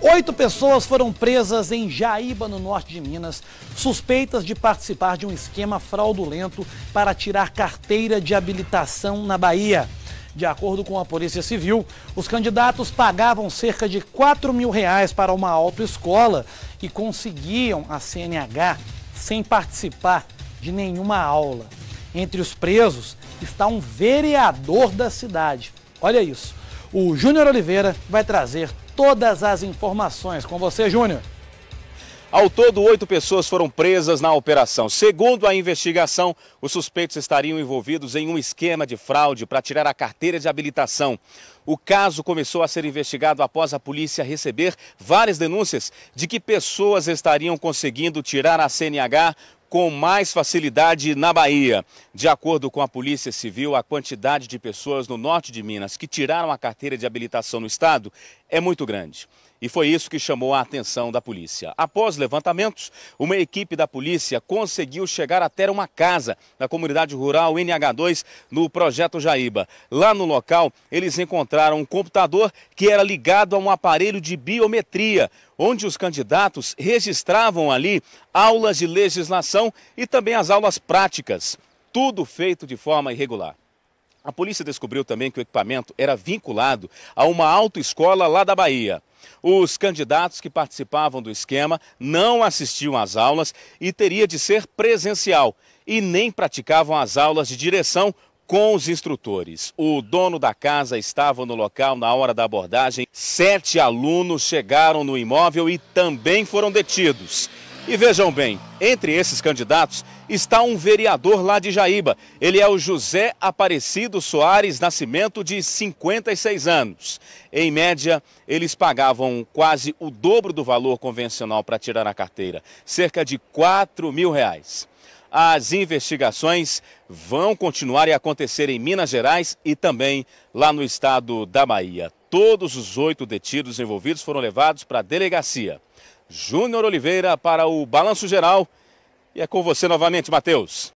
Oito pessoas foram presas em Jaíba, no norte de Minas, suspeitas de participar de um esquema fraudulento para tirar carteira de habilitação na Bahia. De acordo com a Polícia Civil, os candidatos pagavam cerca de 4 mil reais para uma autoescola e conseguiam a CNH sem participar de nenhuma aula. Entre os presos está um vereador da cidade. Olha isso. O Júnior Oliveira vai trazer todas as informações. Com você, Júnior. Ao todo, oito pessoas foram presas na operação. Segundo a investigação, os suspeitos estariam envolvidos em um esquema de fraude para tirar a carteira de habilitação. O caso começou a ser investigado após a polícia receber várias denúncias de que pessoas estariam conseguindo tirar a CNH com mais facilidade na Bahia. De acordo com a Polícia Civil, a quantidade de pessoas no norte de Minas que tiraram a carteira de habilitação no estado é muito grande. E foi isso que chamou a atenção da polícia. Após levantamentos, uma equipe da polícia conseguiu chegar até uma casa na comunidade rural NH2, no Projeto Jaíba. Lá no local, eles encontraram um computador que era ligado a um aparelho de biometria, onde os candidatos registravam ali aulas de legislação e também as aulas práticas. Tudo feito de forma irregular. A polícia descobriu também que o equipamento era vinculado a uma autoescola lá da Bahia. Os candidatos que participavam do esquema não assistiam às aulas e teria de ser presencial e nem praticavam as aulas de direção com os instrutores. O dono da casa estava no local na hora da abordagem. Sete alunos chegaram no imóvel e também foram detidos. E vejam bem, entre esses candidatos está um vereador lá de Jaíba. Ele é o José Aparecido Soares Nascimento, de 56 anos. Em média, eles pagavam quase o dobro do valor convencional para tirar a carteira, cerca de 4 mil reais. As investigações vão continuar e acontecer em Minas Gerais e também lá no estado da Bahia. Todos os oito detidos envolvidos foram levados para a delegacia. Júnior Oliveira para o Balanço Geral. E é com você novamente, Matheus.